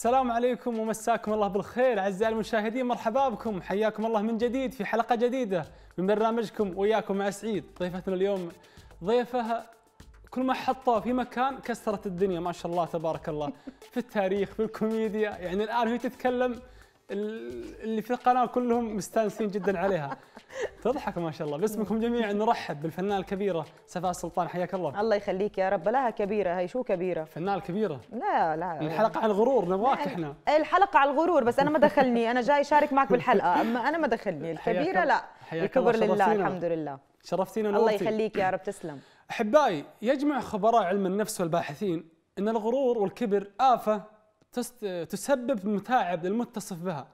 السلام عليكم ومساكم الله بالخير اعزائي المشاهدين مرحبا بكم حياكم الله من جديد في حلقه جديده من برنامجكم وياكم مع سعيد ضيفتنا اليوم ضيفها كل ما حطوه في مكان كسرت الدنيا ما شاء الله تبارك الله في التاريخ في الكوميديا يعني الان هي تتكلم اللي في القناه كلهم مستانسين جدا عليها تضحك ما شاء الله باسمكم جميعا نرحب بالفنانه الكبيره سفاء السلطان حياك الله الله يخليك يا رب لها كبيره هي شو كبيره فنانه الكبيره لا لا الحلقه على الغرور نبغاك احنا الحلقه على الغرور بس انا ما دخلني انا جاي اشارك معك بالحلقه اما انا ما دخلني الكبيره لا الكبر لله الحمد لله شرفتينا الله يخليك يا رب تسلم احبائي يجمع خبراء علم النفس والباحثين ان الغرور والكبر افه تسبب متاعب للمتصف بها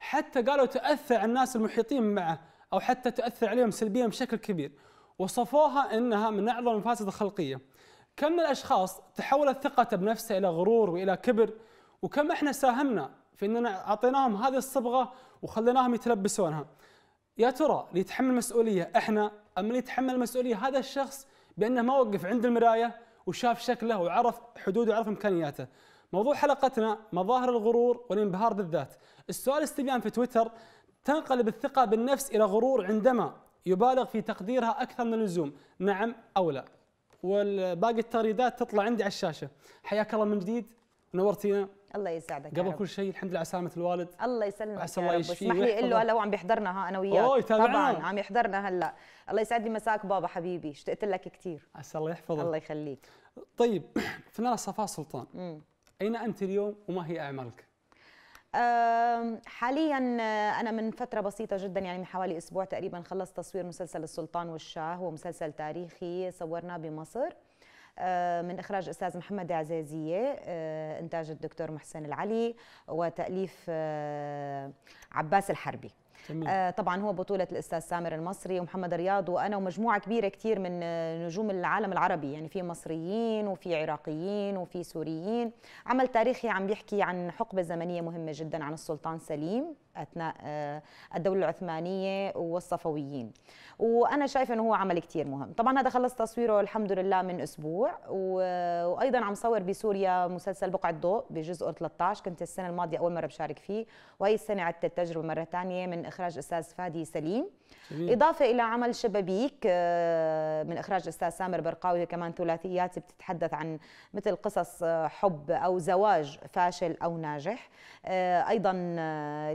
حتى قالوا تأثر على الناس المحيطين معه أو حتى تأثر عليهم سلبيا بشكل كبير وصفوها أنها من أعظم المفاسد الخلقية كم من الأشخاص تحولت ثقته بنفسه إلى غرور وإلى كبر وكم إحنا ساهمنا في أننا أعطيناهم هذه الصبغة وخليناهم يتلبسونها يا ترى اللي يتحمل مسؤولية إحنا أم اللي يتحمل مسؤولية هذا الشخص بأنه ما وقف عند المراية وشاف شكله وعرف حدوده وعرف إمكانياته موضوع حلقتنا مظاهر الغرور والانبهار بالذات السؤال استبيان في تويتر تنقلب الثقة بالنفس إلى غرور عندما يبالغ في تقديرها أكثر من اللزوم نعم أو لا والباقي التغريدات تطلع عندي على الشاشة حياك الله من جديد نورتينا الله يسعدك قبل كل شيء الحمد لله على سلامه الوالد الله يسلمك عسى الله يشفيه اسمح لي قل له هلا هو عم بيحضرنا ها انا وياك طبعا عم يحضرنا هلا الله يسعد لي مساك بابا حبيبي اشتقت لك كثير عسى الله يحفظك الله يخليك طيب فنان صفاء سلطان مم. أين أنت اليوم وما هي أعمالك؟ حاليا آه، انا من فتره بسيطه جدا يعني من حوالي اسبوع تقريبا خلصت تصوير مسلسل السلطان والشاه هو مسلسل تاريخي صورناه بمصر من اخراج استاذ محمد عزازيه آه، انتاج الدكتور محسن العلي وتاليف آه، عباس الحربي آه طبعا هو بطوله الاستاذ سامر المصري ومحمد رياض وانا ومجموعه كبيره كثير من نجوم العالم العربي يعني في مصريين وفي عراقيين وفي سوريين عمل تاريخي عم بيحكي عن حقبه زمنيه مهمه جدا عن السلطان سليم اثناء آه، الدوله العثمانيه والصفويين وانا شايفه انه هو عمل كثير مهم طبعا هذا خلص تصويره الحمد لله من اسبوع وايضا عم صور بسوريا مسلسل بقعه ضوء بجزء 13 كنت السنه الماضيه اول مره بشارك فيه وهي السنه عدت التجربه مره ثانيه من اخراج استاذ فادي سليم جميل. إضافة إلى عمل شبابيك آه، من إخراج الأستاذ سامر برقاوي كمان ثلاثيات بتتحدث عن مثل قصص آه، حب أو زواج فاشل أو ناجح آه، أيضا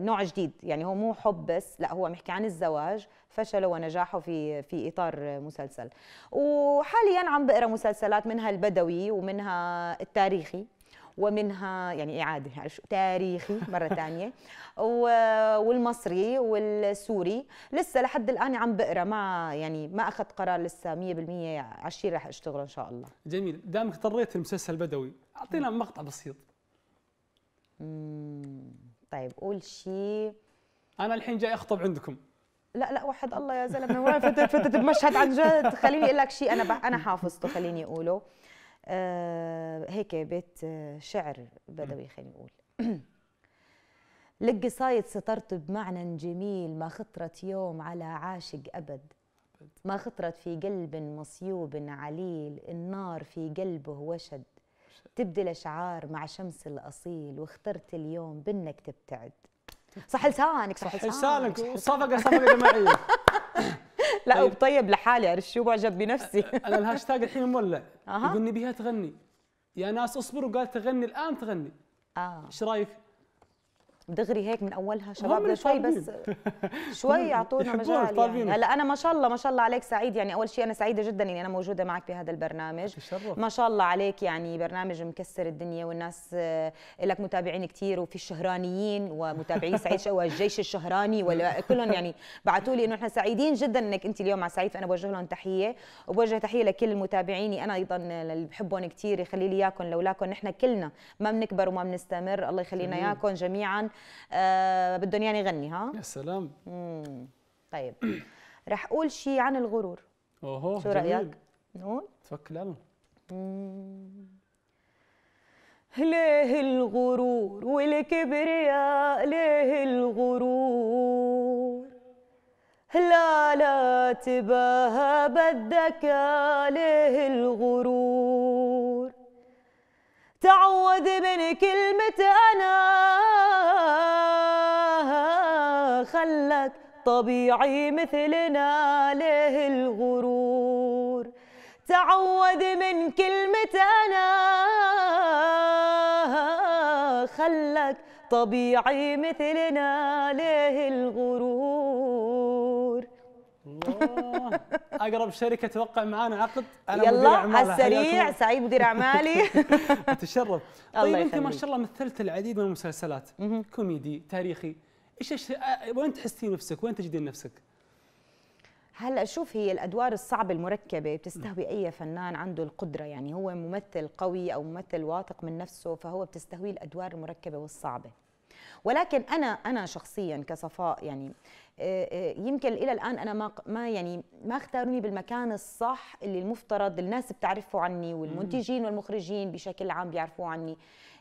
نوع جديد يعني هو مو حب بس لا هو محكي عن الزواج فشله ونجاحه في في اطار مسلسل وحاليا عم بقرا مسلسلات منها البدوي ومنها التاريخي ومنها يعني إعادة يعني تاريخي مرة ثانية والمصري والسوري لسه لحد الآن عم بقرا ما يعني ما أخذت قرار لسه 100% على الشيء رح أشتغله إن شاء الله جميل دامك اضطريت المسلسل البدوي أعطينا مقطع بسيط طيب قول شيء أنا الحين جاي أخطب عندكم لا لا وحد الله يا زلمه فتت فتت بمشهد عن جد خليني اقول لك شيء انا انا حافظته خليني اقوله آه، هيك بيت آه، شعر بدوي خلينا نقول لقي صايد سطرت بمعنى جميل ما خطرت يوم على عاشق أبد ما خطرت في قلب مصيوب عليل النار في قلبه وشد تبدل أشعار مع شمس الأصيل واخترت اليوم بأنك تبتعد صح لسانك صح, صح لسانك صفقة صفقة جماعية لا طيب. وبطيب لحالي شو واعجب بنفسي انا أه، أه، الهاشتاج الحين مولع يقولني بها تغني يا ناس اصبروا قال تغني الان تغني اه ايش رايك؟ دغري هيك من اولها شباب شوي بس شوي اعطونا مجال يعني هلا انا ما شاء الله ما شاء الله عليك سعيد يعني اول شيء انا سعيده جدا اني انا موجوده معك بهذا البرنامج ما شاء الله عليك يعني برنامج مكسر الدنيا والناس آه، لك متابعين كثير وفي الشهرانيين ومتابعي سعيد شو الجيش الشهراني ولا كلهم يعني بعثوا لي انه احنا سعيدين جدا انك انت اليوم مع سعيد فانا بوجه لهم تحيه وبوجه تحيه لكل المتابعين انا ايضا اللي بحبهم كثير يخلي لي اياكم لولاكم نحن كلنا ما بنكبر وما بنستمر الله يخلينا اياكم جميعا آه، بدهم يعني يغني ها يا سلام طيب رح اقول شيء عن الغرور اوه شو رايك نقول تفكر يلا ليه الغرور والكبرياء ليه الغرور لا لا تباها بدك ليه الغرور تعود من كلمة أنا خلك طبيعي مثلنا ليه الغرور تعود من كلمة أنا خلك طبيعي مثلنا ليه الغرور الله اقرب شركه توقع معانا عقد انا يلا مدير اعمال على السريع سعيد مدير اعمالي تشرف طيب انت ما شاء الله مثلت العديد من المسلسلات كوميدي تاريخي ايش ايش وين تحسين نفسك؟ وين تجدين نفسك؟ هلا شوف هي الادوار الصعبه المركبه بتستهوي اي فنان عنده القدره يعني هو ممثل قوي او ممثل واثق من نفسه فهو بتستهويه الادوار المركبه والصعبه ولكن انا انا شخصيا كصفاء يعني آه، آه، يمكن الى الان انا ما ما يعني ما اختاروني بالمكان الصح اللي المفترض الناس بتعرفه عني والمنتجين والمخرجين بشكل عام بيعرفوه عني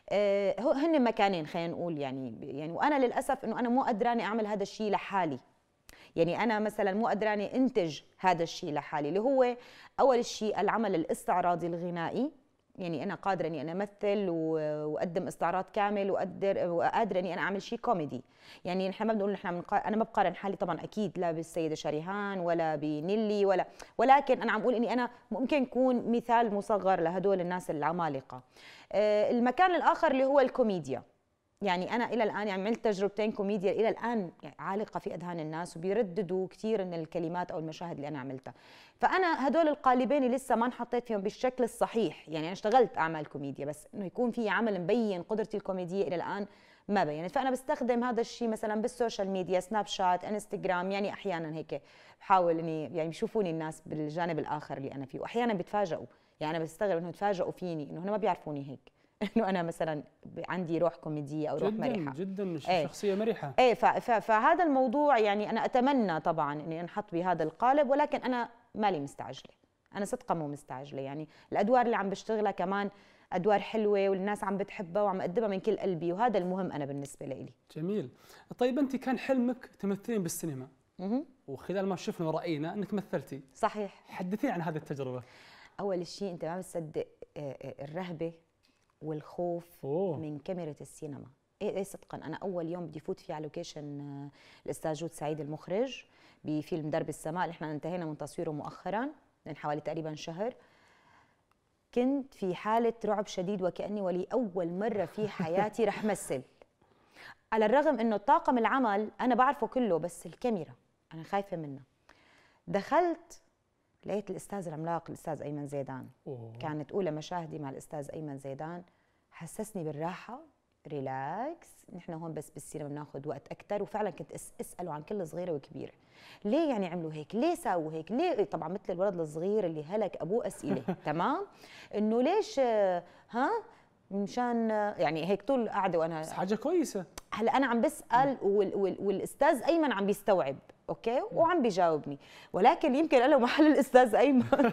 آه، هن مكانين خلينا نقول يعني يعني وانا للاسف انه انا مو قدراني اعمل هذا الشيء لحالي يعني انا مثلا مو قدراني انتج هذا الشيء لحالي اللي هو اول شيء العمل الاستعراضي الغنائي يعني انا قادره اني انا امثل واقدم استعراض كامل واقدر وقادره اني انا اعمل شيء كوميدي يعني نحن ما بنقول نحن انا ما بقارن حالي طبعا اكيد لا بالسيده شريهان ولا بنيلي ولا ولكن انا عم بقول اني انا ممكن اكون مثال مصغر لهدول الناس العمالقه آه، المكان الاخر اللي هو الكوميديا يعني انا الى الان يعني عملت تجربتين كوميديا الى الان يعني عالقه في اذهان الناس وبيرددوا كثير من الكلمات او المشاهد اللي انا عملتها فانا هدول القالبين لسه ما انحطيت فيهم بالشكل الصحيح يعني انا اشتغلت اعمال كوميديا بس انه يكون في عمل مبين قدرتي الكوميديه الى الان ما بينت فانا بستخدم هذا الشيء مثلا بالسوشيال ميديا سناب شات انستغرام يعني احيانا هيك بحاول اني يعني بيشوفوني الناس بالجانب الاخر اللي انا فيه واحيانا بيتفاجئوا يعني انا بستغرب انه يتفاجئوا فيني انه هم ما بيعرفوني هيك انه انا مثلا عندي روح كوميديه او روح جداً مرحه جدا مش ايه شخصيه مرحه ايه فهذا الموضوع يعني انا اتمنى طبعا اني انحط بهذا القالب ولكن انا مالي مستعجله انا صدقا مو مستعجله يعني الادوار اللي عم بشتغلها كمان ادوار حلوه والناس عم بتحبها وعم اقدمها من كل قلبي وهذا المهم انا بالنسبه لي جميل طيب انت كان حلمك تمثلين بالسينما م وخلال ما شفنا وراينا انك مثلتي صحيح حدثي عن هذه التجربه اول شيء انت ما بتصدق آه، آه، الرهبه والخوف أوه. من كاميرا السينما ايه ايه صدقا انا اول يوم بدي فوت فيه على لوكيشن آه، الاستاذ جود سعيد المخرج بفيلم درب السماء اللي احنا انتهينا من تصويره مؤخرا من حوالي تقريبا شهر كنت في حالة رعب شديد وكأني ولي أول مرة في حياتي رح مثل على الرغم أنه طاقم العمل أنا بعرفه كله بس الكاميرا أنا خايفة منها دخلت لقيت الاستاذ العملاق الاستاذ ايمن زيدان أوه. كانت اولى مشاهدي مع الاستاذ ايمن زيدان حسسني بالراحه ريلاكس نحن هون بس بالسينما بناخذ وقت اكثر وفعلا كنت اساله عن كل صغيره وكبيره ليه يعني عملوا هيك ليه ساووا هيك ليه إيه، طبعا مثل الولد الصغير اللي هلك ابوه اسئله تمام انه ليش ها مشان يعني هيك طول قاعده وانا بس حاجه كويسه هلا انا عم بسال وال... وال... والاستاذ ايمن عم بيستوعب اوكي وعم بيجاوبني ولكن يمكن انا محل الاستاذ ايمن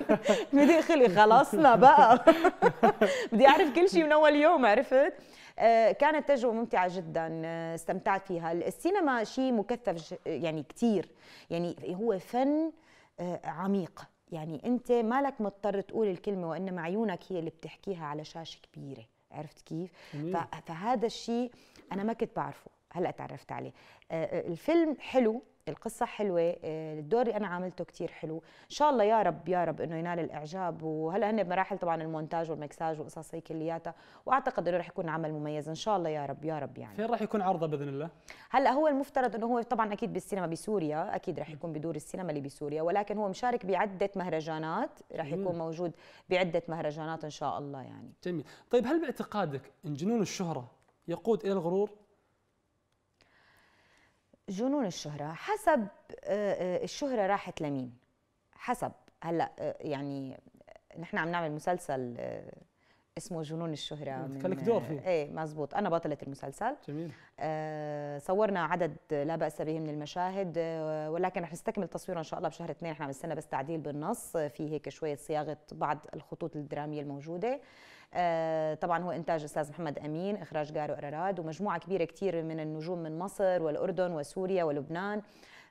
بدي خلي خلصنا بقى بدي اعرف كل شيء من اول يوم عرفت آه، كانت تجربة ممتعة جدا آه، استمتعت فيها السينما شيء مكثف يعني كثير يعني هو فن آه، عميق يعني انت مالك مضطر تقول الكلمة وانما عيونك هي اللي بتحكيها على شاشة كبيرة عرفت كيف فهذا الشيء انا ما كنت بعرفه هلا تعرفت عليه الفيلم حلو القصة حلوة آه، الدور اللي أنا عاملته كتير حلو إن شاء الله يا رب يا رب إنه ينال الإعجاب وهلا هن بمراحل طبعا المونتاج والمكساج وقصص هي كلياتها وأعتقد إنه رح يكون عمل مميز إن شاء الله يا رب يا رب يعني فين رح يكون عرضه بإذن الله؟ هلا هو المفترض إنه هو طبعا أكيد بالسينما بسوريا أكيد رح يكون بدور السينما اللي بسوريا ولكن هو مشارك بعدة مهرجانات رح يكون موجود بعدة مهرجانات إن شاء الله يعني جميل طيب هل باعتقادك إن جنون الشهرة يقود إلى الغرور؟ جنون الشهرة حسب آه، آه، الشهرة راحت لمين حسب هلا آه، يعني نحن عم نعمل مسلسل اسمه جنون الشهرة كلك دور فيه ايه مزبوط انا بطلة المسلسل جميل آه صورنا عدد لا بأس به من المشاهد ولكن رح نستكمل تصويره ان شاء الله بشهر اثنين احنا عم نستنى بس تعديل بالنص في هيك شوية صياغة بعض الخطوط الدرامية الموجودة آه، طبعا هو انتاج استاذ محمد امين اخراج جارو اراراد ومجموعه كبيره كثير من النجوم من مصر والاردن وسوريا ولبنان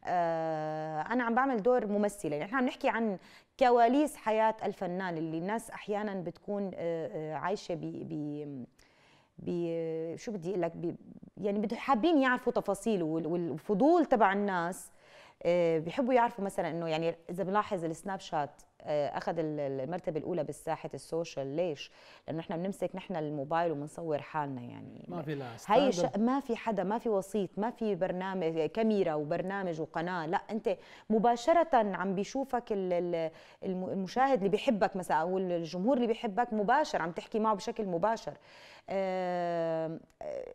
آه، انا عم بعمل دور ممثله يعني احنا عم نحكي عن كواليس حياه الفنان اللي الناس احيانا بتكون آه، عايشه ب ب شو بدي اقول لك يعني حابين يعرفوا تفاصيله والفضول تبع الناس بيحبوا يعرفوا مثلا انه يعني اذا بنلاحظ السناب شات آه، اخذ المرتبه الاولى بالساحه السوشيال ليش لانه احنا بنمسك نحن الموبايل وبنصور حالنا يعني ما في لا هي ش... ما في حدا ما في وسيط ما في برنامج كاميرا وبرنامج وقناه لا انت مباشره عم بيشوفك المشاهد اللي بيحبك مثلا او الجمهور اللي بيحبك مباشر عم تحكي معه بشكل مباشر آه، آه،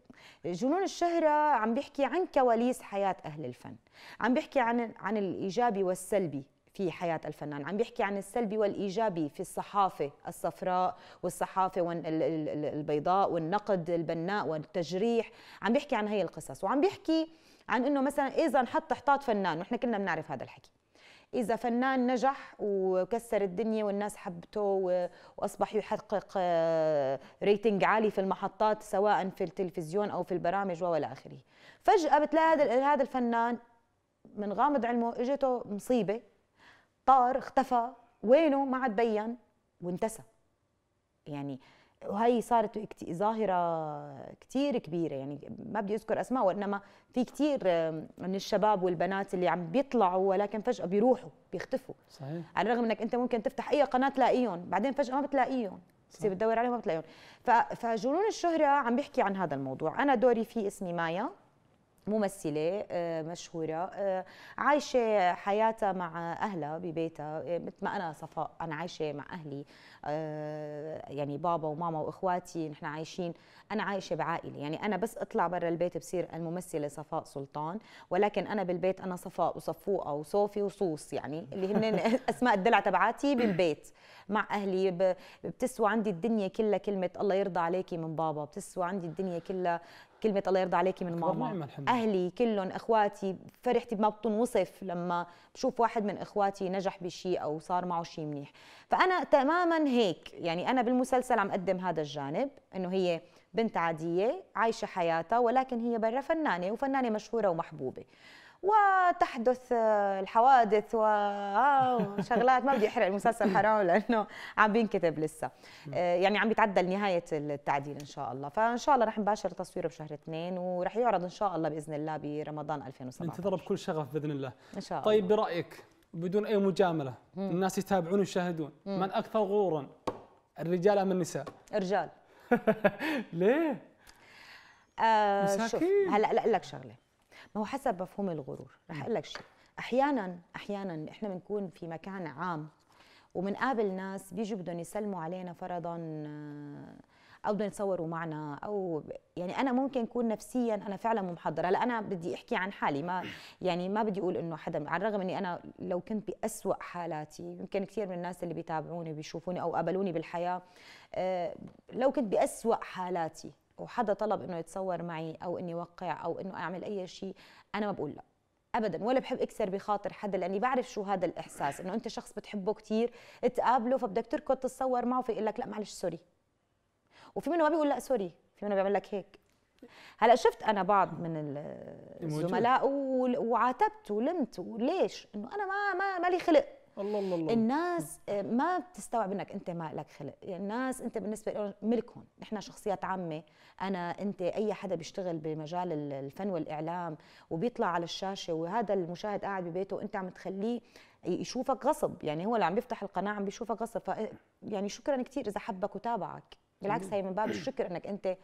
جنون الشهره عم بيحكي عن كواليس حياه اهل الفن عم بيحكي عن عن الايجابي والسلبي في حياة الفنان عم بيحكي عن السلبي والإيجابي في الصحافة الصفراء والصحافة البيضاء والنقد البناء والتجريح عم بيحكي عن هي القصص وعم بيحكي عن انه مثلا اذا نحط احطاط فنان ونحن كلنا بنعرف هذا الحكي اذا فنان نجح وكسر الدنيا والناس حبته واصبح يحقق ريتنج آه، عالي في المحطات سواء في التلفزيون او في البرامج والى اخره فجاه بتلاقي هذا الفنان من غامض علمه اجته مصيبه طار اختفى وينه ما عاد بين وانتسى يعني وهي صارت ظاهره كثير كبيره يعني ما بدي اذكر اسماء وانما في كثير من الشباب والبنات اللي عم بيطلعوا ولكن فجاه بيروحوا بيختفوا صحيح على الرغم انك انت ممكن تفتح اي قناه تلاقيهم بعدين فجاه ما بتلاقيهم بتصير بتدور عليهم ما بتلاقيهم فجنون الشهره عم بيحكي عن هذا الموضوع انا دوري في اسمي مايا ممثلة آه، مشهورة آه، عايشة حياتها مع أهلها ببيتها آه، مثل ما أنا صفاء أنا عايشة مع أهلي يعني بابا وماما وإخواتي نحن عايشين أنا عايشة بعائلة يعني أنا بس أطلع برا البيت بصير الممثلة صفاء سلطان ولكن أنا بالبيت أنا صفاء وصفوقة وصوفي وصوص يعني اللي هن أسماء الدلع تبعاتي بالبيت مع أهلي بتسوى عندي الدنيا كلها كلمة الله يرضى عليكي من بابا بتسوى عندي الدنيا كلها كلمه الله يرضى عليكي من ماما اهلي كلهم اخواتي فرحتي ما بتنوصف لما بشوف واحد من اخواتي نجح بشيء او صار معه شيء منيح فانا تماما هيك يعني انا بالمسلسل عم اقدم هذا الجانب انه هي بنت عاديه عايشه حياتها ولكن هي برا فنانه وفنانه مشهوره ومحبوبه وتحدث آه، الحوادث آه، وشغلات ما بدي احرق المسلسل حرام لانه عم بينكتب لسه آه، يعني عم بيتعدل نهايه التعديل ان شاء الله فان شاء الله رح نباشر تصويره بشهر اثنين ورح يعرض ان شاء الله باذن الله برمضان 2017 ننتظره بكل شغف باذن الله ان شاء طيب، الله طيب برايك بدون اي مجامله الناس يتابعون ويشاهدون من اكثر غرورا الرجال ام النساء؟ الرجال ليه؟ آه شوف هلا لا لك شغله ما هو حسب مفهوم الغرور رح نعم. اقول لك شيء احيانا احيانا احنا بنكون في مكان عام وبنقابل ناس بيجوا بدهم يسلموا علينا فرضا آه، او بدهم يتصوروا معنا او يعني انا ممكن اكون نفسيا انا فعلا مو محضره هلا انا بدي احكي عن حالي ما يعني ما بدي اقول انه حدا على الرغم اني انا لو كنت باسوا حالاتي يمكن كثير من الناس اللي بيتابعوني بيشوفوني او قابلوني بالحياه آه، لو كنت باسوا حالاتي وحدا طلب انه يتصور معي او اني وقع او انه اعمل اي شيء انا ما بقول لا ابدا ولا بحب اكسر بخاطر حدا لاني بعرف شو هذا الاحساس انه انت شخص بتحبه كثير تقابله فبدك تركض تتصور معه فيقول لك لا معلش سوري وفي منه ما بيقول لا سوري في منه بيعمل لك هيك هلا شفت انا بعض من الزملاء وعاتبت ولمت وليش انه انا ما ما لي خلق الله الله الله الناس آه، ما بتستوعب انك انت ما لك خلق يعني الناس انت بالنسبه لهم ملكهم نحن شخصيات عامه انا انت اي حدا بيشتغل بمجال الفن والاعلام وبيطلع على الشاشه وهذا المشاهد قاعد ببيته وانت عم تخليه يشوفك غصب يعني هو اللي عم بيفتح القناه عم بيشوفك غصب ف يعني شكرا كثير اذا حبك وتابعك بالعكس هي من باب الشكر انك انت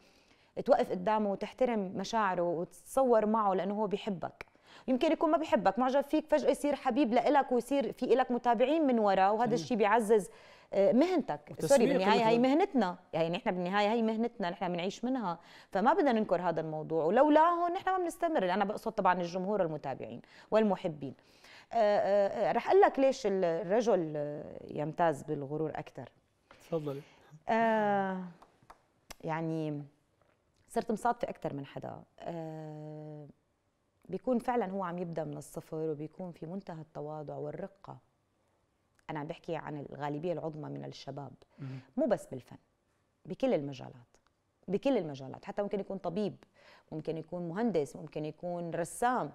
توقف قدامه وتحترم مشاعره وتتصور معه لانه هو بيحبك يمكن يكون ما بحبك معجب فيك فجاه يصير حبيب لإلك ويصير في إلك متابعين من وراه وهذا الشيء بيعزز آه، مهنتك سوري بالنهايه هي مهنتنا يعني نحن بالنهايه هي مهنتنا نحن بنعيش منها فما بدنا ننكر هذا الموضوع ولولاهم نحن ما بنستمر انا بقصد طبعا الجمهور المتابعين والمحبين آه، آه، رح اقول لك ليش الرجل يمتاز بالغرور اكثر تفضلي أه يعني صرت مصادفه اكثر من حدا بيكون فعلا هو عم يبدا من الصفر وبيكون في منتهى التواضع والرقه انا عم بحكي عن الغالبيه العظمى من الشباب مو بس بالفن بكل المجالات بكل المجالات حتى ممكن يكون طبيب ممكن يكون مهندس ممكن يكون رسام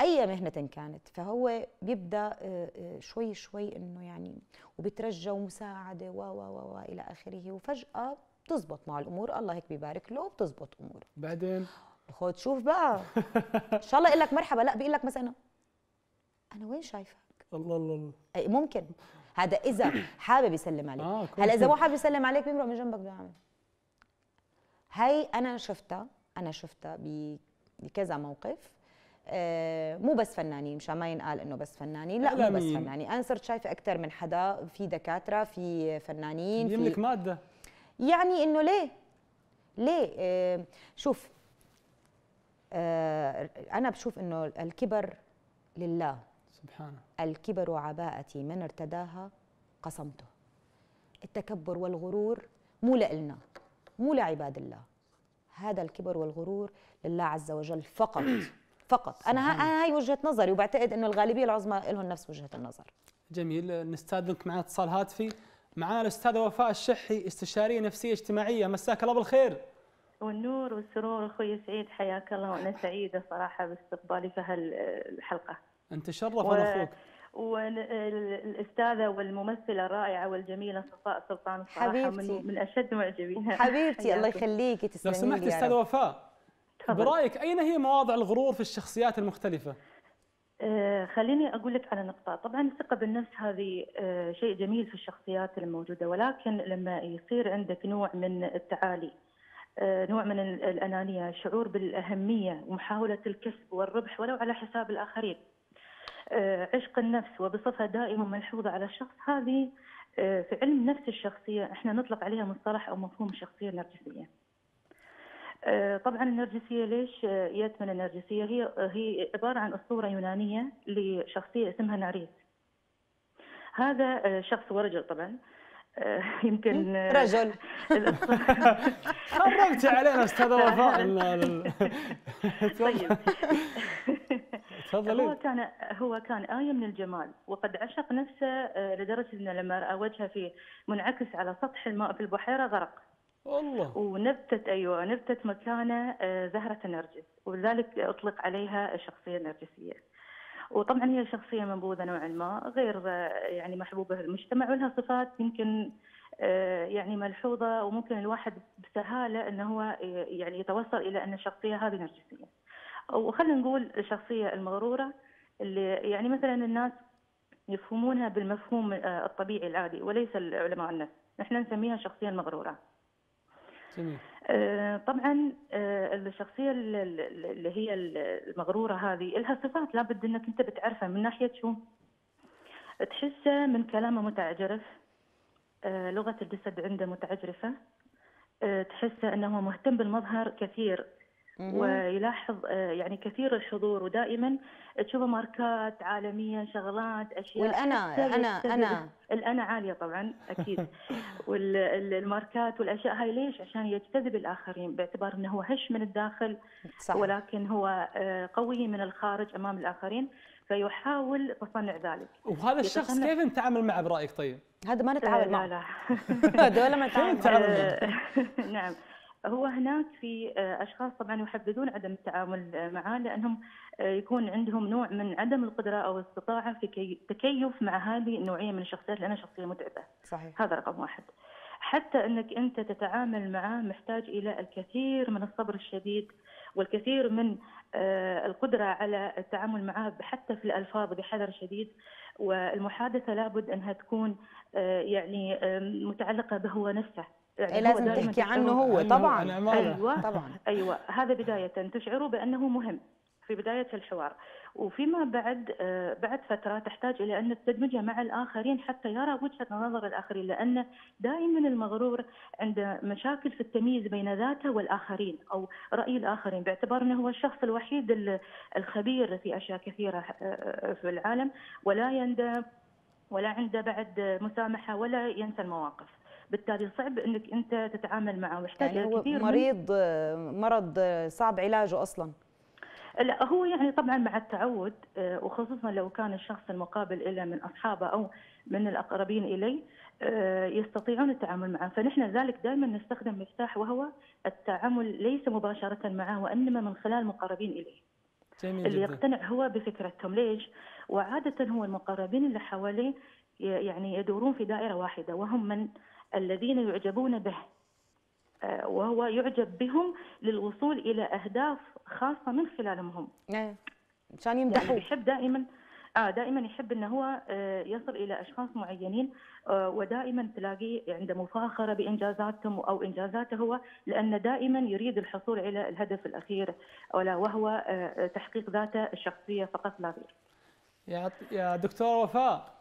اي مهنه كانت فهو بيبدا آه، آه، شوي شوي انه يعني وبترجى ومساعده و و و الى اخره وفجاه بتزبط مع الامور الله هيك بيبارك له وبتزبط اموره بعدين خد شوف بقى ان شاء الله يقول لك مرحبا لا بيقول لك مثلا انا وين شايفك الله الله الله ممكن هذا اذا حابب يسلم عليك آه هلا اذا مو حابب يسلم عليك بيمرق من جنبك بيعمل هاي انا شفتها انا شفتها بكذا موقف آه مو بس فنانين مشان ما ينقال انه بس فنانين لا, لا مو بس فنانين انا صرت شايفه اكثر من حدا في دكاتره في فنانين يملك في ماده يعني انه ليه ليه آه شوف آه، انا بشوف انه الكبر لله سبحانه الكبر عباءتي من ارتداها قصمته التكبر والغرور مو لإلنا مو لعباد الله هذا الكبر والغرور لله عز وجل فقط فقط انا انا هاي وجهه نظري وبعتقد انه الغالبيه العظمى لهم نفس وجهه النظر جميل نستاذنك معنا اتصال هاتفي معنا الاستاذه وفاء الشحي استشاريه نفسيه اجتماعيه مساك الله بالخير والنور والسرور اخوي سعيد حياك الله وانا سعيده صراحه باستقبالي في هالحلقه نتشرف شرف انا اخوك والاستاذه والممثله الرائعه والجميله صفاء سلطان صراحه حبيبتي. من, من اشد معجبينها حبيبتي الله يخليكي تسلمي لو سمحت استاذه وفاء برايك اين هي مواضع الغرور في الشخصيات المختلفه؟ أه، خليني اقول لك على نقطه، طبعا الثقه بالنفس هذه أه، شيء جميل في الشخصيات الموجوده ولكن لما يصير عندك نوع من التعالي آه، نوع من الانانيه، شعور بالاهميه ومحاوله الكسب والربح ولو على حساب الاخرين. آه، عشق النفس وبصفه دائمه ملحوظه على الشخص هذه آه، في علم نفس الشخصيه احنا نطلق عليها مصطلح او مفهوم الشخصيه النرجسيه. طبعا النرجسيه ليش جت من النرجسيه؟ هي هي عباره عن اسطوره يونانيه لشخصيه اسمها ناريس. هذا شخص ورجل طبعا آه، يمكن آه، رجل خربتي علينا استاذه وفاء طيب تفضلي هو كان هو كان آية من الجمال وقد عشق نفسه آه، لدرجة أنه لما رأى وجهه في منعكس على سطح الماء في البحيرة غرق والله ونبتت ايوه نبتت مكانه زهره النرجس ولذلك اطلق عليها الشخصيه النرجسيه. وطبعا هي شخصية منبوذة نوعا ما غير آه، يعني محبوبة المجتمع ولها صفات يمكن آه، يعني ملحوظة وممكن الواحد بسهالة أنه هو آه، يعني يتوصل إلى أن الشخصية هذه نرجسية وخلينا نقول الشخصية المغرورة اللي يعني مثلا الناس يفهمونها بالمفهوم الطبيعي العادي وليس العلماء النفس نحن نسميها الشخصيه المغروره. جميل. آه، طبعا آه، الشخصيه اللي هي المغروره هذه لها صفات لابد انك انت بتعرفها من ناحيه شو؟ تحسه من كلامه متعجرف آه، لغه الجسد عنده متعجرفه تحسه انه مهتم بالمظهر كثير ويلاحظ آه، يعني كثير الحضور ودائما تشوفه ماركات عالميه شغلات اشياء والانا انا انا الانا عاليه طبعا اكيد والماركات والاشياء هاي ليش؟ عشان يجتذب الاخرين باعتبار انه هو هش من الداخل صح. ولكن هو آه، قوي من الخارج امام الاخرين فيحاول تصنع ذلك وهذا الشخص كيف نتعامل معه برايك طيب؟ هذا ما نتعامل آه، معه لا لا هذول ما نتعامل معه نعم هو هناك في آه، اشخاص طبعا يحبذون عدم التعامل معه لانهم آه، يكون عندهم نوع من عدم القدره او الاستطاعه في تكيف مع هذه النوعيه من الشخصيات لانها شخصيه متعبه. صحيح. هذا رقم واحد. حتى انك انت تتعامل معه محتاج الى الكثير من الصبر الشديد والكثير من آه، القدرة على التعامل معه حتى في الألفاظ بحذر شديد والمحادثة لابد أنها تكون يعني متعلقة بهو نفسه يعني لازم تحكي عنه هو طبعا أنا أيوة طبعا أيوة, أيوة. هذا بداية تشعروا بأنه مهم في بداية الحوار وفيما بعد آه، بعد فترة تحتاج إلى أن تدمجها مع الآخرين حتى يرى وجهة نظر الآخرين لأن دائما المغرور عنده مشاكل في التمييز بين ذاته والآخرين أو رأي الآخرين باعتبار أنه هو الشخص الوحيد الخبير في أشياء كثيرة آه، آه، في العالم ولا يندم ولا عنده بعد مسامحة ولا ينسى المواقف بالتالي صعب انك انت تتعامل معه واحتاج يعني هو كثير مريض مرض صعب علاجه اصلا لا هو يعني طبعا مع التعود آه، وخصوصا لو كان الشخص المقابل إلى من اصحابه او من الاقربين اليه آه، يستطيعون التعامل معه فنحن ذلك دائما نستخدم مفتاح وهو التعامل ليس مباشره معه وانما من خلال المقربين اليه جميل اللي جدا. يقتنع هو بفكرتهم ليش؟ وعادة هو المقربين اللي حواليه يعني يدورون في دائرة واحدة وهم من الذين يعجبون به آه، وهو يعجب بهم للوصول إلى أهداف خاصة من خلالهم هم إيه، عشان يمدحوه يعني يحب دائما آه دائما يحب ان هو آه، يصل الى اشخاص معينين آه، ودائما تلاقيه عنده مفاخره بانجازاتهم او انجازاته هو لان دائما يريد الحصول على الهدف الاخير ولا وهو تحقيق ذاته الشخصيه فقط لا غير. يا دكتور وفاء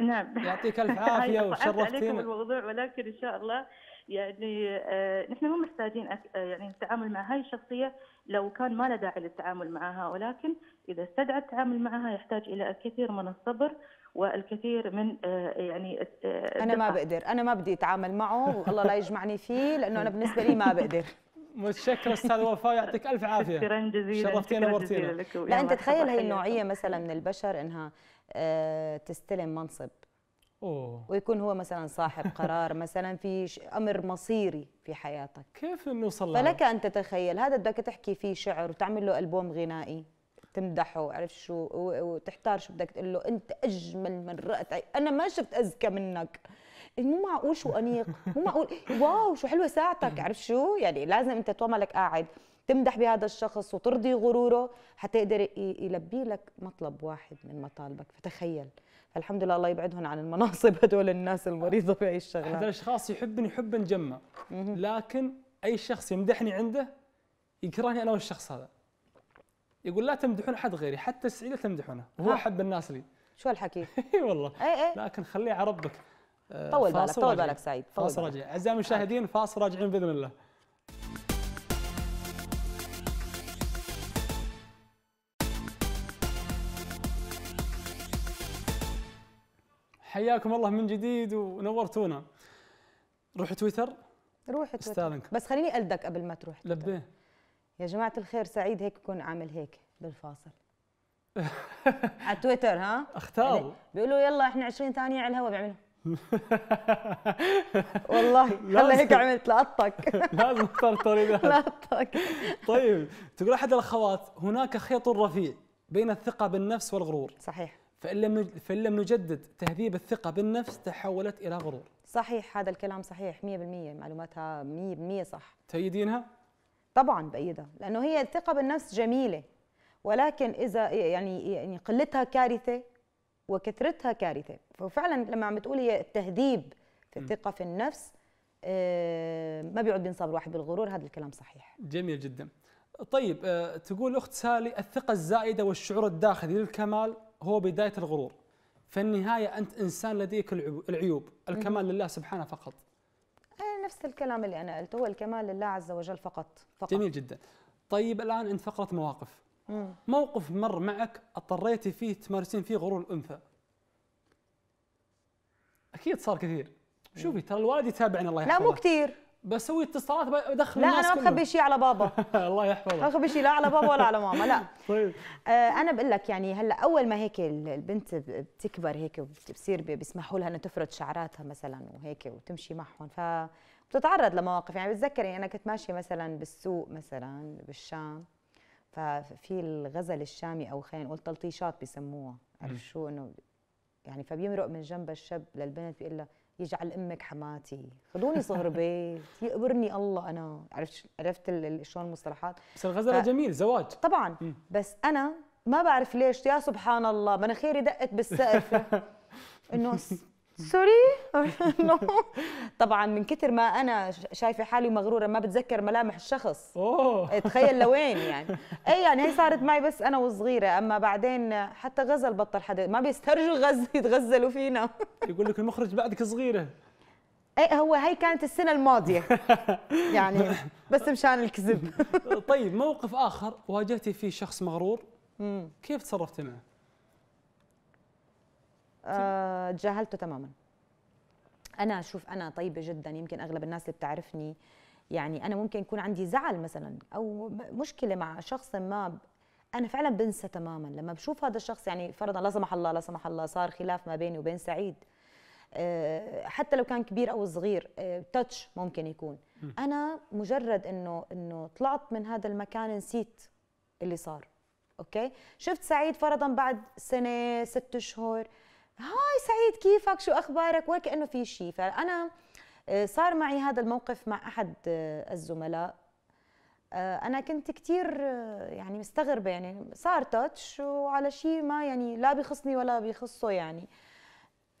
نعم يعطيك الف عافيه وشرفتينا عليكم الموضوع ولكن ان شاء الله يعني آه نحن مو محتاجين أك... آه يعني التعامل مع هاي الشخصيه لو كان ما له داعي للتعامل معها ولكن اذا استدعى التعامل معها يحتاج الى الكثير من الصبر والكثير من آه، يعني الدفع. آه، انا ما بقدر انا ما بدي اتعامل معه والله لا يجمعني فيه لانه انا بالنسبه لي ما بقدر متشكر استاذ وفاء يعطيك الف عافيه شكرا جزيلا شرفتينا ورتينا لا انت تخيل هي النوعيه مثلا من البشر انها آه، تستلم منصب أوه. ويكون هو مثلا صاحب قرار مثلا في امر مصيري في حياتك كيف نوصل فلك ان تتخيل هذا بدك تحكي فيه شعر وتعمل له البوم غنائي تمدحه عرفت شو وتحتار شو بدك تقول له انت اجمل من رأت انا ما شفت اذكى منك مو معقول شو انيق مو معقول واو شو حلوه ساعتك عرفت شو يعني لازم انت طول مالك قاعد تمدح بهذا الشخص وترضي غروره حتى يقدر يلبي لك مطلب واحد من مطالبك فتخيل فالحمد لله الله يبعدهم عن المناصب هدول الناس المريضه اي الشغلات هذا الاشخاص يحبني حبا جما لكن اي شخص يمدحني عنده يكرهني انا والشخص هذا يقول لا تمدحون احد غيري حتى سعيد تمدحونه هو احب الناس لي شو هالحكي اي والله اي اي لكن خليه على ربك آه، طول بالك طول بالك سعيد فاصل راجعين اعزائي المشاهدين آه. فاصل راجعين باذن الله حياكم الله من جديد ونورتونا روح تويتر روح تويتر بس خليني ألدك قبل ما تروح لبيه يا جماعه الخير سعيد هيك يكون عامل هيك بالفاصل على تويتر ها اختار يعني بيقولوا يلا احنا 20 ثانيه على الهواء بيعملوا والله هلا هيك عملت لقطك لازم اختار طريقة لقطك طيب تقول احد الاخوات هناك خيط رفيع بين الثقه بالنفس والغرور صحيح فان لم فان لم نجدد تهذيب الثقه بالنفس تحولت الى غرور صحيح هذا الكلام صحيح 100% معلوماتها 100% صح تأيدينها طبعا بأيدها لانه هي الثقه بالنفس جميله ولكن اذا يعني يعني قلتها كارثه وكثرتها كارثه ففعلا لما عم تقولي هي التهذيب في الثقه في النفس آه، ما بيعود بينصاب الواحد بالغرور هذا الكلام صحيح جميل جدا طيب آه، تقول اخت سالي الثقه الزائده والشعور الداخلي للكمال هو بدايه الغرور فالنهايه انت انسان لديك العيوب الكمال لله سبحانه فقط آه، نفس الكلام اللي انا قلته هو الكمال لله عز وجل فقط فقط جميل جدا طيب الان انت فقره مواقف موقف مر معك اضطريتي فيه تمارسين فيه غرور الانثى اكيد صار كثير شوفي ترى الوالد يتابعني الله يحفظه لا مو كثير بسوي اتصالات بدخل لا انا ما بخبي شيء على بابا الله يحفظه ما بخبي شيء لا على بابا ولا على ماما لا طيب آه، انا بقول لك يعني هلا اول ما هيك البنت بتكبر هيك وبتصير بيسمحوا لها انها تفرد شعراتها مثلا وهيك وتمشي معهم ف بتتعرض لمواقف يعني بتذكر يعني انا كنت ماشيه مثلا بالسوق مثلا بالشام ففي الغزل الشامي او خلينا نقول تلطيشات بسموها عرفت شو انه يعني فبيمرق من جنبها الشاب للبنت بيقول لها يجعل امك حماتي خذوني صهر بيت يقبرني الله انا عرفت عرفت شلون المصطلحات بس الغزل ف... جميل زواج طبعا م. بس انا ما بعرف ليش يا سبحان الله مناخيري دقت بالسقف انه سوري نو طبعا من كتر ما انا شايفه حالي مغروره ما بتذكر ملامح الشخص اوه إيه، تخيل لوين يعني اي يعني هي صارت معي بس انا وصغيره اما بعدين حتى غزل بطل حدا ما بيسترجوا غز يتغزلوا فينا يقول لك المخرج بعدك صغيره ايه هو هي كانت السنه الماضيه يعني بس مشان الكذب طيب موقف اخر واجهتي فيه شخص مغرور كيف تصرفتي معه آه، تجاهلته تماما انا شوف انا طيبه جدا يمكن اغلب الناس اللي بتعرفني يعني انا ممكن يكون عندي زعل مثلا او مشكله مع شخص ما انا فعلا بنسى تماما لما بشوف هذا الشخص يعني فرضا لا سمح الله لا سمح الله صار خلاف ما بيني وبين سعيد آه، حتى لو كان كبير او صغير تاتش آه، ممكن يكون انا مجرد انه انه طلعت من هذا المكان نسيت اللي صار اوكي شفت سعيد فرضا بعد سنه ست شهور هاي سعيد كيفك شو اخبارك وكانه في شيء فانا آه، صار معي هذا الموقف مع احد آه، الزملاء آه، انا كنت كثير يعني مستغربه يعني صار تاتش وعلى شيء ما يعني لا بيخصني ولا بيخصه يعني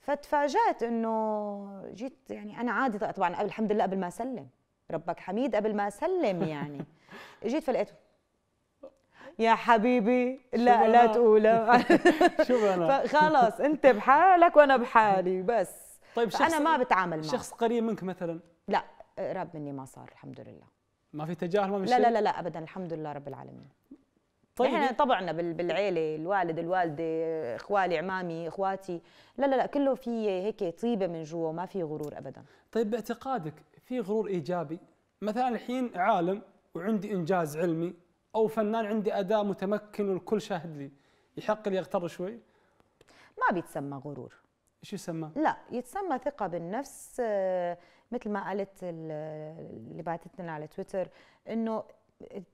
فتفاجات انه جيت يعني انا عادي طبعا الحمد لله قبل ما اسلم ربك حميد قبل ما اسلم يعني جيت فلقيته يا حبيبي لا لا تقولها شو انا خلاص انت بحالك وانا بحالي بس طيب شخص انا ما بتعامل معه شخص قريب منك مثلا لا قراب مني ما صار الحمد لله ما في تجاهل ما في لا لا لا لا ابدا الحمد لله رب العالمين طيب احنا طبعنا بالعيله الوالد الوالده اخوالي عمامي اخواتي لا لا لا كله في هيك طيبه من جوا ما في غرور ابدا طيب باعتقادك في غرور ايجابي مثلا الحين عالم وعندي انجاز علمي او فنان عندي اداء متمكن والكل شاهد لي يحق لي اغتر شوي ما بيتسمى غرور ايش يسمى لا يتسمى ثقه بالنفس آه، مثل ما قالت اللي بعتتنا على تويتر انه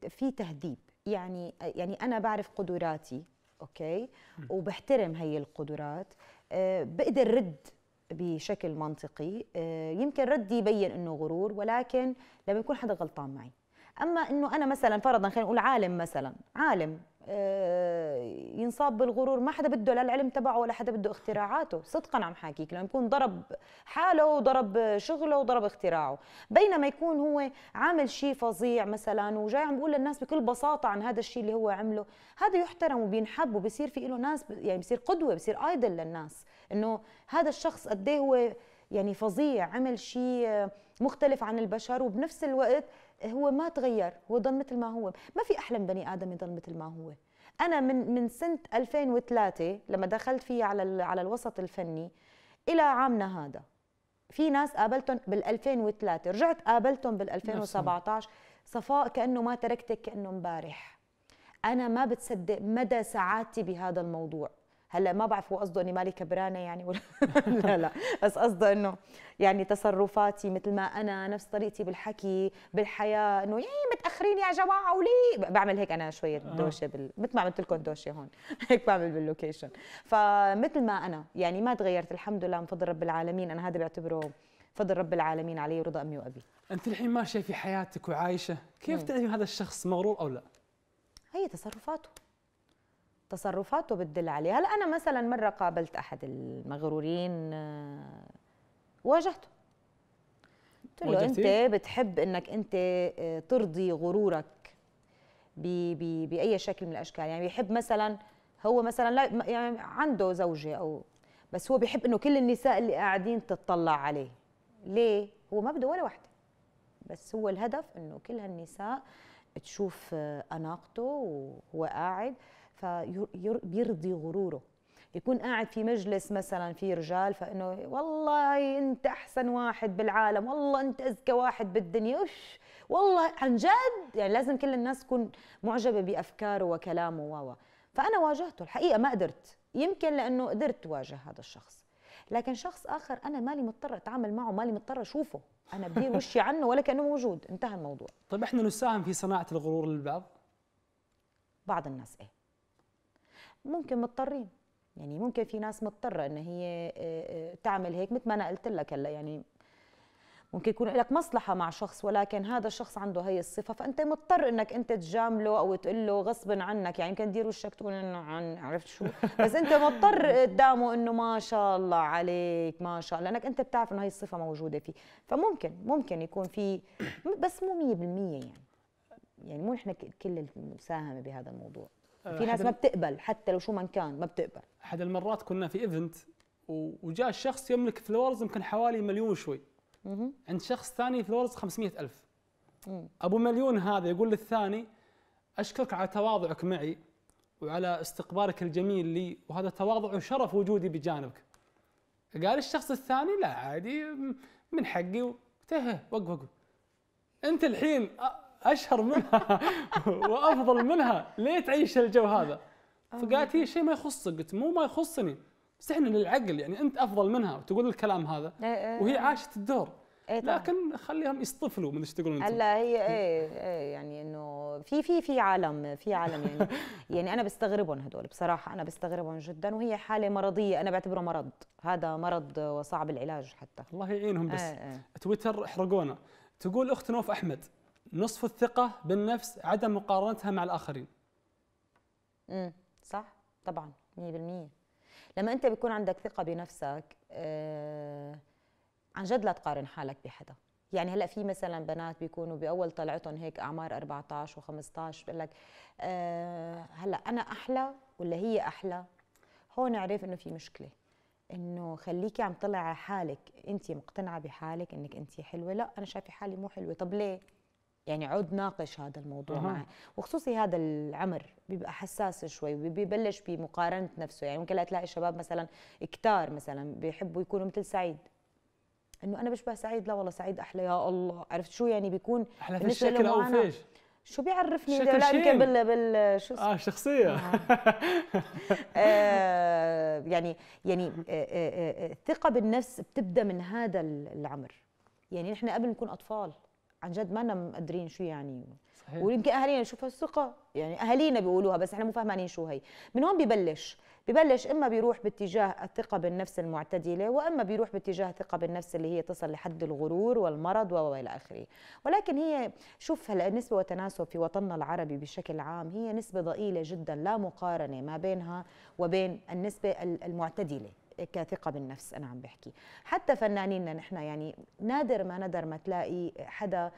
في تهذيب يعني يعني انا بعرف قدراتي اوكي وبحترم هي القدرات آه، بقدر رد بشكل منطقي آه، يمكن ردي يبين انه غرور ولكن لما يكون حدا غلطان معي اما انه انا مثلا فرضا خلينا نقول عالم مثلا عالم آه، ينصاب بالغرور ما حدا بده لا العلم تبعه ولا حدا بده اختراعاته صدقا عم حاكيك لما يكون ضرب حاله وضرب شغله وضرب اختراعه بينما يكون هو عامل شيء فظيع مثلا وجاي عم بقول للناس بكل بساطه عن هذا الشيء اللي هو عمله هذا يحترم وبينحب وبصير في له ناس يعني بصير قدوه بصير ايدل للناس انه هذا الشخص قد إيه هو يعني فظيع عمل شيء مختلف عن البشر وبنفس الوقت هو ما تغير هو ضل مثل ما هو ما في احلى من بني ادم يضل مثل ما هو انا من من سنه 2003 لما دخلت فيه على على الوسط الفني الى عامنا هذا في ناس قابلتهم بال2003 رجعت قابلتهم بال2017 صفاء كانه ما تركتك كانه امبارح انا ما بتصدق مدى سعادتي بهذا الموضوع هلا ما بعرف هو قصده اني مالي كبرانه يعني ولا لا لا بس قصده انه يعني تصرفاتي مثل ما انا نفس طريقتي بالحكي بالحياه انه يي متاخرين يا جماعه ولي بعمل هيك انا شويه آه. دوشه بال... مثل ما عملت لكم دوشه هون هيك بعمل باللوكيشن فمثل ما انا يعني ما تغيرت الحمد لله من فضل رب العالمين انا هذا بعتبره فضل رب العالمين علي ورضا امي وابي انت الحين ماشيه في حياتك وعايشه كيف تعرفي هذا الشخص مغرور او لا هي تصرفاته تصرفاته بتدل عليه هلا انا مثلا مره قابلت احد المغرورين آه، واجهته قلت له انت بتحب انك انت آه، ترضي غرورك بي بي باي شكل من الاشكال يعني بيحب مثلا هو مثلا لا يعني عنده زوجه او بس هو بيحب انه كل النساء اللي قاعدين تتطلع عليه ليه هو ما بده ولا وحده بس هو الهدف انه كل هالنساء تشوف آه، اناقته وهو قاعد فبيرضي غروره يكون قاعد في مجلس مثلا في رجال فانه والله انت احسن واحد بالعالم والله انت اذكى واحد بالدنيا وش والله عن جد يعني لازم كل الناس تكون معجبه بافكاره وكلامه واوا فانا واجهته الحقيقه ما قدرت يمكن لانه قدرت واجه هذا الشخص لكن شخص اخر انا مالي مضطره اتعامل معه مالي مضطره اشوفه انا بدير وشي عنه ولا كانه موجود انتهى الموضوع طيب احنا نساهم في صناعه الغرور للبعض بعض الناس ايه ممكن مضطرين يعني ممكن في ناس مضطرة إن هي آه، آه، تعمل هيك مثل ما أنا قلت لك هلا يعني ممكن يكون لك مصلحة مع شخص ولكن هذا الشخص عنده هي الصفة فأنت مضطر إنك أنت تجامله أو تقول له غصبا عنك يعني يمكن تدير وشك تقول إنه عن عرفت شو بس أنت مضطر قدامه إنه ما شاء الله عليك ما شاء الله لأنك أنت بتعرف إنه هي الصفة موجودة فيه فممكن ممكن يكون في بس مو 100% يعني يعني مو نحن كل المساهمة بهذا الموضوع في ناس ما بتقبل حتى لو شو ما كان ما بتقبل احد المرات كنا في ايفنت وجاء الشخص يملك فلورز يمكن حوالي مليون شوي مم. عند شخص ثاني فلورز 500 ألف مم. أبو مليون هذا يقول للثاني أشكرك على تواضعك معي وعلى استقبالك الجميل لي وهذا تواضع وشرف وجودي بجانبك قال الشخص الثاني لا عادي من حقي وقف وقف انت الحين اشهر منها وافضل منها ليه تعيش الجو هذا فقالت هي شيء ما يخصك قلت مو ما يخصني بس احنا للعقل يعني انت افضل منها وتقول الكلام هذا إيه، إيه، إيه. وهي عاشت الدور إيه لكن خليهم يصطفلوا من ايش تقولون هلا هي ايه, ايه يعني انه في في في عالم في عالم يعني يعني انا بستغربهم هدول بصراحه انا بستغربهم جدا وهي حاله مرضيه انا بعتبره مرض هذا مرض وصعب العلاج حتى الله يعينهم بس ايه ايه. تويتر احرقونا تقول اخت نوف احمد نصف الثقة بالنفس عدم مقارنتها مع الآخرين امم صح طبعا 100% لما أنت بيكون عندك ثقة بنفسك آه عن جد لا تقارن حالك بحدا يعني هلا في مثلا بنات بيكونوا باول طلعتهم هيك اعمار 14 و15 بقول لك آه هلا انا احلى ولا هي احلى هون عرف انه في مشكله انه خليكي عم تطلعي على حالك انت مقتنعه بحالك انك انت حلوه لا انا شايفه حالي مو حلوه طب ليه يعني عود ناقش هذا الموضوع أه. معه وخصوصي هذا العمر بيبقى حساس شوي وبيبلش بمقارنه نفسه يعني ممكن تلاقي شباب مثلا كتار مثلا بيحبوا يكونوا مثل سعيد انه انا بشبه سعيد لا والله سعيد احلى يا الله عرفت شو يعني بيكون احلى في الشكل او فيش شو بيعرفني لا يمكن بال بال شو اه شخصيه آه. آه يعني يعني الثقه آه آه, آه،, آه، بالنفس بتبدا من هذا العمر يعني نحن قبل نكون اطفال عن جد ما أنا مقدرين شو يعني صحيح. ويمكن اهالينا يشوفوا الثقه يعني اهالينا بيقولوها بس احنا مو فاهمين شو هي من هون ببلش ببلش اما بيروح باتجاه الثقه بالنفس المعتدله واما بيروح باتجاه الثقه بالنفس اللي هي تصل لحد الغرور والمرض والى اخره ولكن هي شوف هلا النسبه والتناسب في وطننا العربي بشكل عام هي نسبه ضئيله جدا لا مقارنه ما بينها وبين النسبه المعتدله كثقه بالنفس انا عم بحكي حتى فنانيننا نحن يعني نادر ما ندر ما تلاقي حدا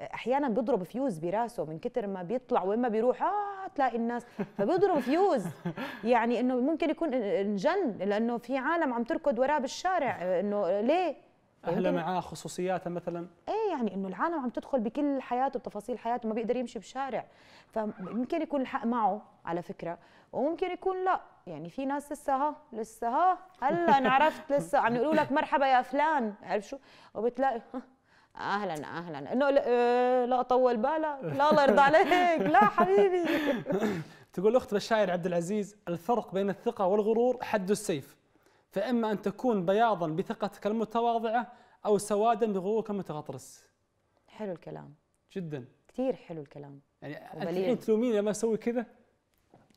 احيانا بيضرب فيوز براسه من كتر ما بيطلع وين ما بيروح اه تلاقي الناس فبيضرب فيوز يعني انه ممكن يكون انجن لانه في عالم عم تركض وراه بالشارع انه ليه اهلا معاه خصوصياته مثلا ايه يعني انه العالم عم تدخل بكل حياته بتفاصيل حياته ما بيقدر يمشي بشارع فممكن يكون الحق معه على فكره وممكن يكون لا يعني في ناس لسه ها لسه ها هلا انعرفت عرفت لسه عم يقولوا لك مرحبا يا فلان عرفت شو وبتلاقي اهلا اهلا انه آه، لا طول بالك لا الله يرضى عليك لا حبيبي تقول اخت بشاير عبد العزيز الفرق بين الثقه والغرور حد السيف فاما ان تكون بياضا بثقتك المتواضعه او سوادا بغرورك المتغطرس حلو الكلام جدا كثير حلو الكلام يعني انت تلومين لما اسوي كذا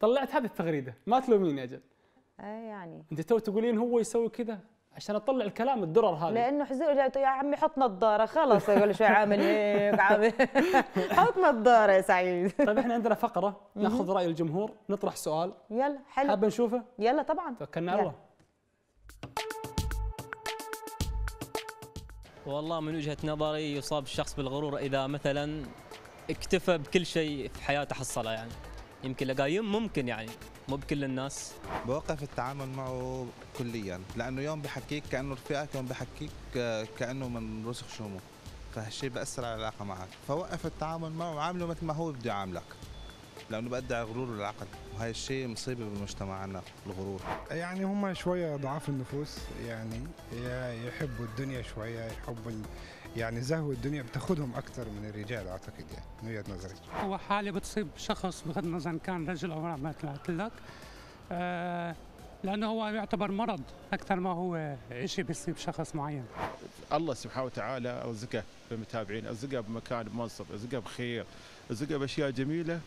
طلعت هذه التغريده ما تلوميني اجل إيه يعني انت تو تقولين هو يسوي كذا عشان اطلع الكلام الدرر هذا لانه حزور يا عمي حط نظاره خلاص اقول شوي عامل هيك عامل حط نظاره يا سعيد طيب احنا عندنا فقره ناخذ راي الجمهور نطرح سؤال يلا حلو حابه نشوفه يلا طبعا توكلنا على الله والله من وجهه نظري يصاب الشخص بالغرور اذا مثلا اكتفى بكل شيء في حياته حصله يعني يمكن لقايم ممكن يعني مو بكل الناس بوقف التعامل معه كليا لانه يوم بحكيك كانه رفيقك يوم بحكيك كانه من رسخ خشومه فهالشيء بأثر على العلاقه معك فوقف التعامل معه وعامله مثل ما هو بده يعاملك لانه بدع غرور العقل وهي الشيء مصيبه بالمجتمع عنا الغرور يعني هم شويه ضعاف النفوس يعني يحبوا الدنيا شويه يحبوا يعني زهو الدنيا بتاخذهم اكثر من الرجال اعتقد يعني من وجهه نظري هو حاله بتصيب شخص بغض النظر ان كان رجل او امراه مثل ما قلت لك آه، لانه هو يعتبر مرض اكثر ما هو شيء بيصيب شخص معين الله سبحانه وتعالى ارزقه بالمتابعين ارزقه بمكان بمنصب ارزقه بخير ارزقه باشياء جميله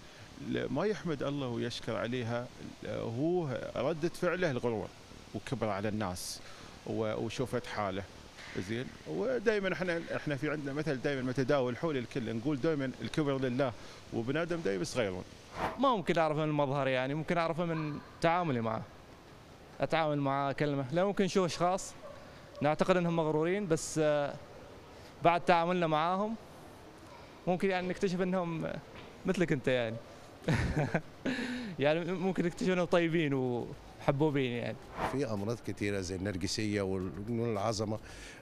ما يحمد الله ويشكر عليها هو رده فعله الغرور وكبر على الناس وشوفت حاله زين ودائما احنا احنا في عندنا مثل دائما متداول حول الكل نقول دائما الكبر لله وبنادم دائما صغيرون ما ممكن اعرفه من المظهر يعني ممكن اعرفه من تعاملي معه اتعامل معه اكلمه لا ممكن نشوف اشخاص نعتقد انهم مغرورين بس آه، بعد تعاملنا معاهم ممكن يعني نكتشف انهم آه، مثلك انت يعني يعني ممكن نكتشف انهم طيبين و حبوبين يعني في امراض كتيره زي النرجسيه والجنون العظمه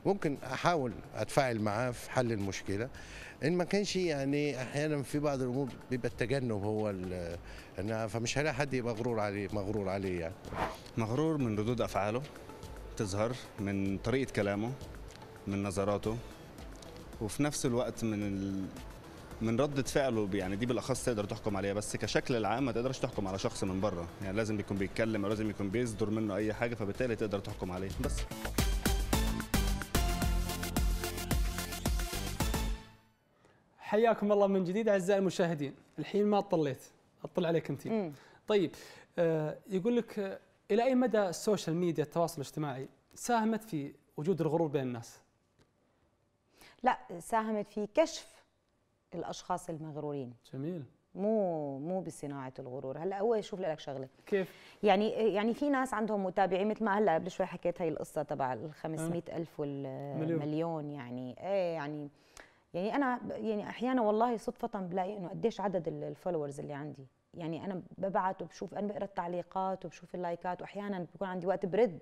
ممكن احاول اتفاعل معاه في حل المشكله ان ما كانش يعني احيانا في بعض الامور بيبقى التجنب هو فمش هلاقي حد يبقى مغرور عليه مغرور عليه يعني مغرور من ردود افعاله تظهر من طريقه كلامه من نظراته وفي نفس الوقت من من ردة فعله يعني دي بالأخص تقدر تحكم عليها بس كشكل العام ما تقدرش تحكم على شخص من بره يعني لازم يكون بيتكلم أو لازم يكون بيصدر منه أي حاجة فبالتالي تقدر تحكم عليه بس حياكم الله من جديد أعزائي المشاهدين الحين ما اطليت أطلع عليك أنت طيب آه، يقول لك آه، إلى أي مدى السوشيال ميديا التواصل الاجتماعي ساهمت في وجود الغرور بين الناس؟ لا ساهمت في كشف الاشخاص المغرورين جميل مو مو بصناعه الغرور هلا هو يشوف لك شغله كيف يعني يعني في ناس عندهم متابعين مثل ما هلا قبل شوي حكيت هي القصه تبع ال آه. الف والمليون يعني ايه يعني يعني انا يعني احيانا والله صدفه بلاقي انه قديش عدد الفولورز اللي عندي يعني انا ببعث وبشوف انا بقرا التعليقات وبشوف اللايكات واحيانا بكون عندي وقت برد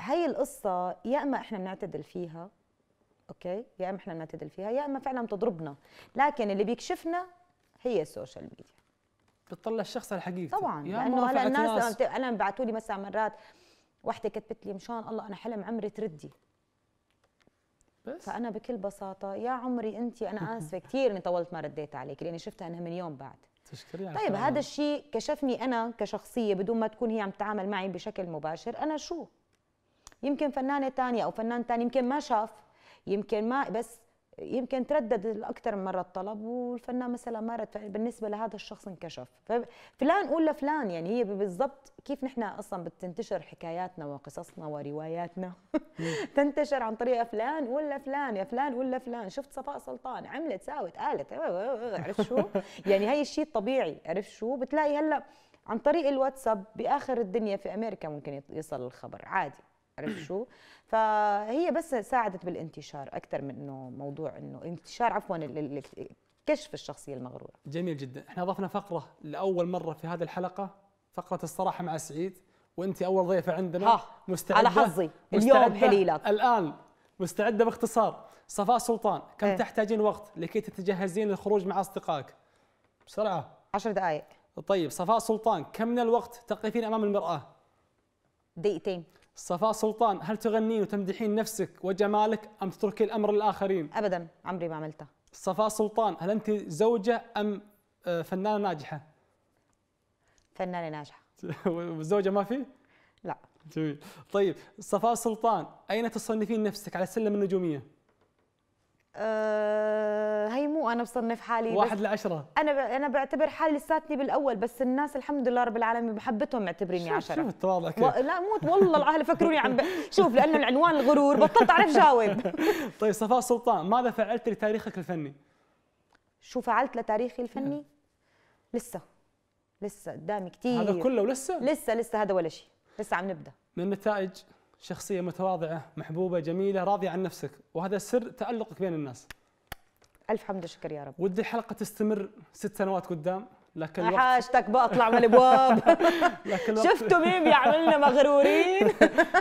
هاي القصة يا إما إحنا بنعتدل فيها اوكي يا اما احنا نعتدل فيها يا اما فعلا تضربنا لكن اللي بيكشفنا هي السوشيال ميديا بتطلع الشخص على حقيقته طبعا لانه هلا الناس انا بعثوا لي مثلا مرات وحده كتبت لي مشان الله انا حلم عمري تردي بس فانا بكل بساطه يا عمري انت انا اسفه كثير اني طولت ما رديت عليك لاني شفتها انها من يوم بعد تشكري طيب فعلا. هذا الشيء كشفني انا كشخصيه بدون ما تكون هي عم تتعامل معي بشكل مباشر انا شو يمكن فنانه ثانيه او فنان ثاني يمكن ما شاف يمكن ما بس يمكن تردد اكثر من مره الطلب والفنان مثلا ما رد بالنسبه لهذا الشخص انكشف فلان قول لفلان يعني هي بالضبط كيف نحن اصلا بتنتشر حكاياتنا وقصصنا ورواياتنا تنتشر عن طريق فلان ولا فلان يا فلان ولا فلان شفت صفاء سلطان عملت ساوت قالت عرفت شو يعني هي الشيء الطبيعي عرفت شو بتلاقي هلا عن طريق الواتساب باخر الدنيا في امريكا ممكن يصل الخبر عادي عرفت شو فهي بس ساعدت بالانتشار اكثر من انه موضوع انه انتشار عفوا كشف الشخصيه المغروره جميل جدا احنا اضفنا فقره لاول مره في هذه الحلقه فقره الصراحه مع سعيد وانت اول ضيفه عندنا ها. مستعده على حظي اليوم حليلك الان مستعده باختصار صفاء سلطان كم اه. تحتاجين وقت لكي تتجهزين للخروج مع اصدقائك بسرعه 10 دقائق طيب صفاء سلطان كم من الوقت تقفين امام المراه دقيقتين صفاء سلطان هل تغنين وتمدحين نفسك وجمالك أم تتركي الأمر للآخرين؟ أبدا عمري ما عملته صفاء سلطان هل أنت زوجة أم آه، فنانة ناجحة؟ فنانة ناجحة والزوجة ما في؟ لا جميل طيب صفاء سلطان أين تصنفين نفسك على سلم النجومية؟ أه هي مو انا بصنف حالي واحد لعشرة انا انا بعتبر حالي لساتني بالاول بس الناس الحمد لله رب العالمين بمحبتهم معتبريني عشرة شوف التواضع كيف و... لا مو والله العالم فكروني عم ب... شوف لانه العنوان الغرور بطلت اعرف جاوب طيب صفاء سلطان ماذا فعلت لتاريخك الفني؟ شو فعلت لتاريخي الفني؟ لسه لسه قدامي كثير هذا كله ولسه؟ لسه لسه هذا ولا شيء لسه عم نبدا من النتائج شخصية متواضعة محبوبة جميلة راضية عن نفسك وهذا سر تألقك بين الناس ألف حمد وشكر يا رب ودي الحلقة تستمر ست سنوات قدام لكن الوقت حاجتك بقى من الابواب شفتوا مين بيعملنا مغرورين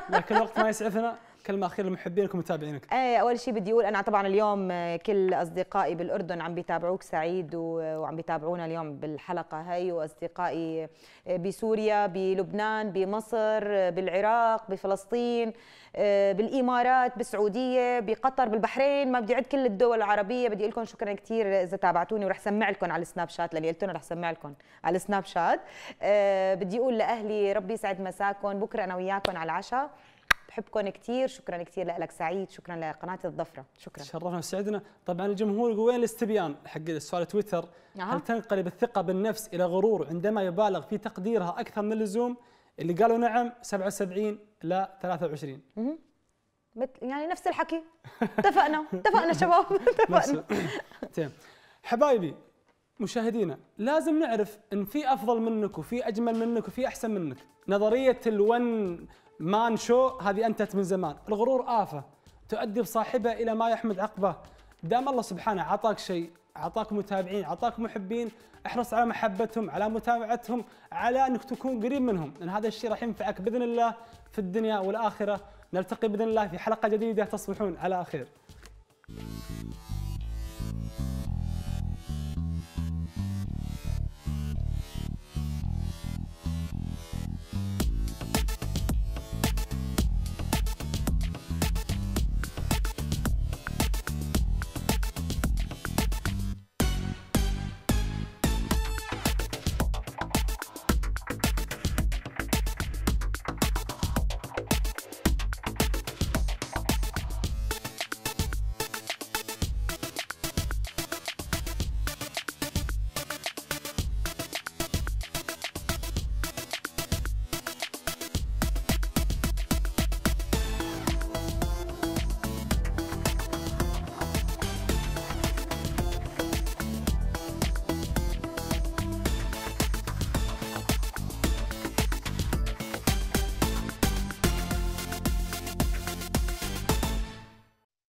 لكن الوقت ما يسعفنا كلمه اخيره لمحبينك ومتابعينك ايه اول شيء بدي اقول انا طبعا اليوم آه، كل اصدقائي بالاردن عم بيتابعوك سعيد وعم بيتابعونا اليوم بالحلقه هي واصدقائي آه، بسوريا بلبنان بمصر آه، بالعراق بفلسطين بالامارات بالسعوديه بقطر بالبحرين ما بدي عد كل الدول العربيه بدي اقول لكم شكرا كثير اذا تابعتوني ورح سمع لكم على السناب شات للي قلت رح سمع لكم على السناب شات بدي اقول لاهلي ربي يسعد مساكم بكره انا وياكم على العشاء بحبكم كثير شكرا كثير لك سعيد شكرا لقناه الظفره شكرا شرفنا وسعدنا طبعا الجمهور يقول وين الاستبيان حق سؤال تويتر أه. هل تنقلب الثقه بالنفس الى غرور عندما يبالغ في تقديرها اكثر من اللزوم اللي قالوا نعم 77 لا 23 مثل يعني نفس الحكي اتفقنا اتفقنا شباب اتفقنا تمام حبايبي مشاهدينا لازم نعرف ان في افضل منك وفي اجمل منك وفي احسن منك نظريه الون مان شو هذه أنتت من زمان الغرور آفة تؤدي بصاحبه إلى ما يحمد عقبه دام الله سبحانه عطاك شيء عطاك متابعين عطاك محبين احرص على محبتهم على متابعتهم على انك تكون قريب منهم لان هذا الشيء راح ينفعك باذن الله في الدنيا والاخره نلتقي باذن الله في حلقه جديده تصبحون على خير